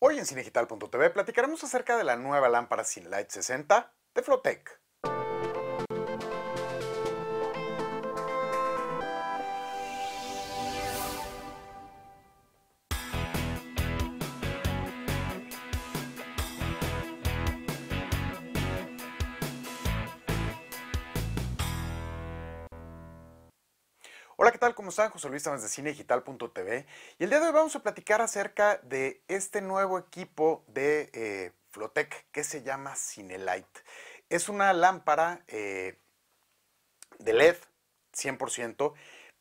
Hoy en Cinegital.tv platicaremos acerca de la nueva lámpara Sin Light 60 de Flowtech Hola, ¿qué tal? ¿Cómo están? José Luis Tamás de cinedigital.tv y el día de hoy vamos a platicar acerca de este nuevo equipo de eh, que se llama Cinelight. Es una lámpara eh, de LED 100%,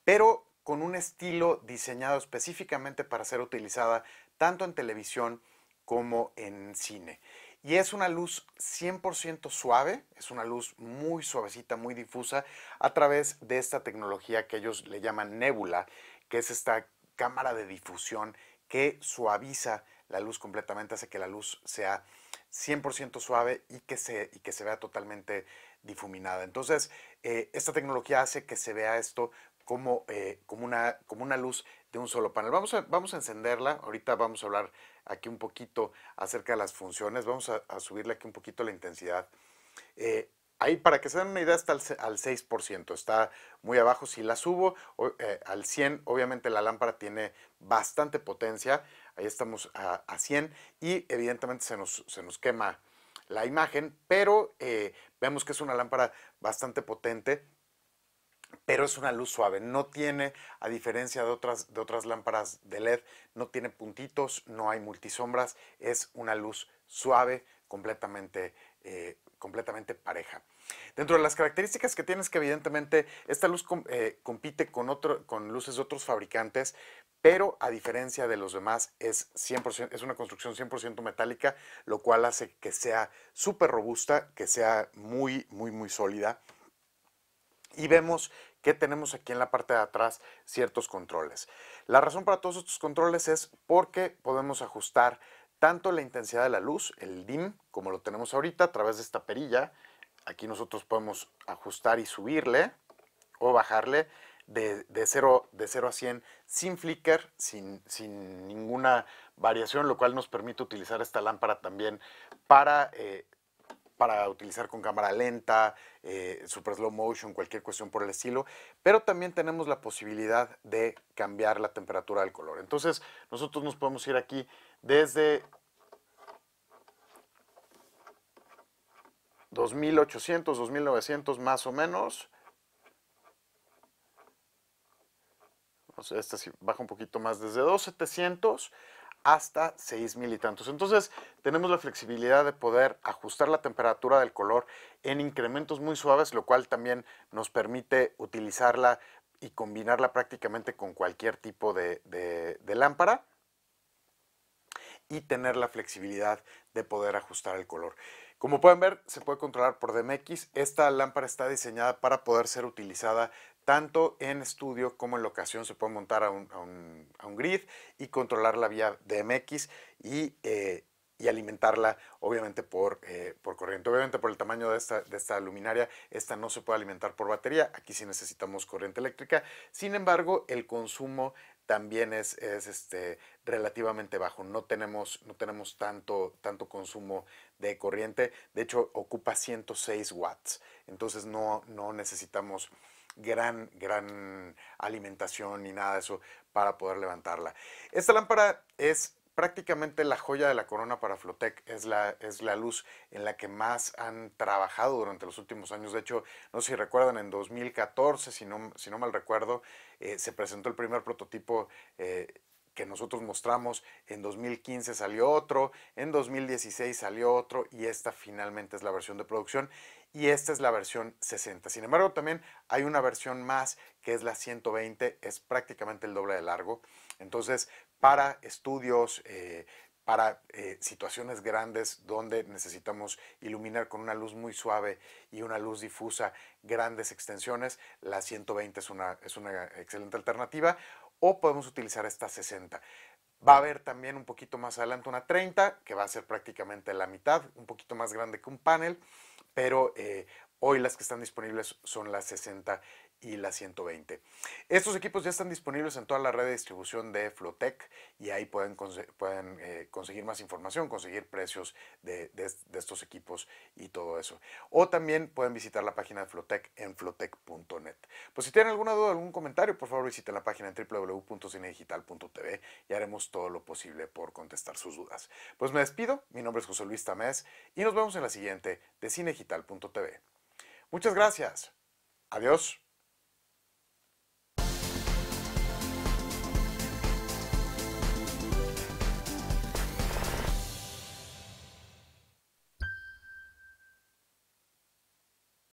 pero con un estilo diseñado específicamente para ser utilizada tanto en televisión como en cine y es una luz 100% suave, es una luz muy suavecita, muy difusa, a través de esta tecnología que ellos le llaman nébula, que es esta cámara de difusión que suaviza la luz completamente, hace que la luz sea 100% suave y que, se, y que se vea totalmente difuminada. Entonces, eh, esta tecnología hace que se vea esto como, eh, como, una, como una luz de un solo panel. Vamos a, vamos a encenderla, ahorita vamos a hablar aquí un poquito acerca de las funciones, vamos a, subirle aquí un poquito la intensidad. Eh, ahí para que se den una idea está al, 6%, está muy abajo, si la subo eh, al 100, obviamente la lámpara tiene bastante potencia, ahí estamos a, 100 y evidentemente se nos, se nos quema la imagen, pero vemos que es una lámpara bastante potente, pero es una luz suave, no tiene, a diferencia de otras, lámparas de LED, no tiene puntitos, no hay multisombras, es una luz suave, completamente, eh, completamente pareja. Dentro de las características que tiene es que evidentemente esta luz eh, compite con, con luces de otros fabricantes, pero a diferencia de los demás es es una construcción 100% metálica, lo cual hace que sea súper robusta, que sea muy, muy, muy sólida y vemos que tenemos aquí en la parte de atrás ciertos controles. La razón para todos estos controles es porque podemos ajustar tanto la intensidad de la luz, el dim, como lo tenemos ahorita a través de esta perilla. Aquí nosotros podemos ajustar y subirle o bajarle de, 0, de a 100 sin flicker, sin, ninguna variación, lo cual nos permite utilizar esta lámpara también para eh, para utilizar con cámara lenta, eh, super slow motion, cualquier cuestión por el estilo, pero también tenemos la posibilidad de cambiar la temperatura del color. Entonces nosotros nos podemos ir aquí desde 2800, 2900 más o menos. Este sí baja un poquito más, desde 2700 hasta 6 militantos. Entonces tenemos la flexibilidad de poder ajustar la temperatura del color en incrementos muy suaves, lo cual también nos permite utilizarla y combinarla prácticamente con cualquier tipo de, de lámpara y tener la flexibilidad de poder ajustar el color. Como pueden ver, se puede controlar por DMX. Esta lámpara está diseñada para poder ser utilizada tanto en estudio como en locación se puede montar a un, grid y controlar la vía DMX y, eh, y alimentarla obviamente por, eh, por, corriente. Obviamente por el tamaño de esta, luminaria, esta no se puede alimentar por batería, aquí sí necesitamos corriente eléctrica, sin embargo el consumo también es, este, relativamente bajo. No tenemos, no tenemos tanto, tanto, consumo de corriente. De hecho, ocupa 106 watts. Entonces no, no necesitamos gran, gran alimentación y nada de eso para poder levantarla. Esta lámpara es prácticamente la joya de la corona para Flotec es la, es la luz en la que más han trabajado durante los últimos años. De hecho, no sé si recuerdan, en 2014, si no, si no mal recuerdo, eh, se presentó el primer prototipo eh, que nosotros mostramos, en 2015 salió otro, en 2016 salió otro y esta finalmente es la versión de producción y esta es la versión 60. Sin embargo, también hay una versión más que es la 120, es prácticamente el doble de largo. Entonces, para estudios, eh, para eh, situaciones grandes donde necesitamos iluminar con una luz muy suave y una luz difusa grandes extensiones, la 120 es una, es una excelente alternativa o podemos utilizar esta 60. Va a haber también un poquito más adelante una 30, que va a ser prácticamente la mitad, un poquito más grande que un panel, pero eh, hoy las que están disponibles son las 60 y la 120. Estos equipos ya están disponibles en toda la red de distribución de Flotec y ahí pueden, pueden eh, conseguir más información, conseguir precios de, estos equipos y todo eso. O también pueden visitar la página de Flotec en flotec.net. Pues si tienen alguna duda, algún comentario, por favor visiten la página en www.cinedigital.tv y haremos todo lo posible por contestar sus dudas. Pues me despido, mi nombre es José Luis Tamés y nos vemos en la siguiente de cinegital.tv. Muchas gracias. Adiós.